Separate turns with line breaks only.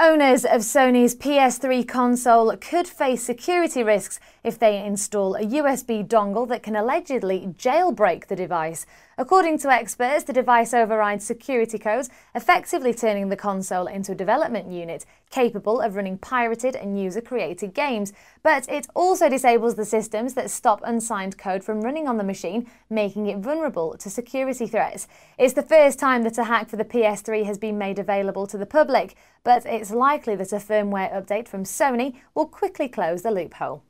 Owners of Sony's PS3 console could face security risks if they install a USB dongle that can allegedly jailbreak the device. According to experts, the device overrides security codes, effectively turning the console into a development unit capable of running pirated and user created games. But it also disables the systems that stop unsigned code from running on the machine, making it vulnerable to security threats. It's the first time that a hack for the PS3 has been made available to the public, but it's likely that a firmware update from Sony will quickly close the loophole.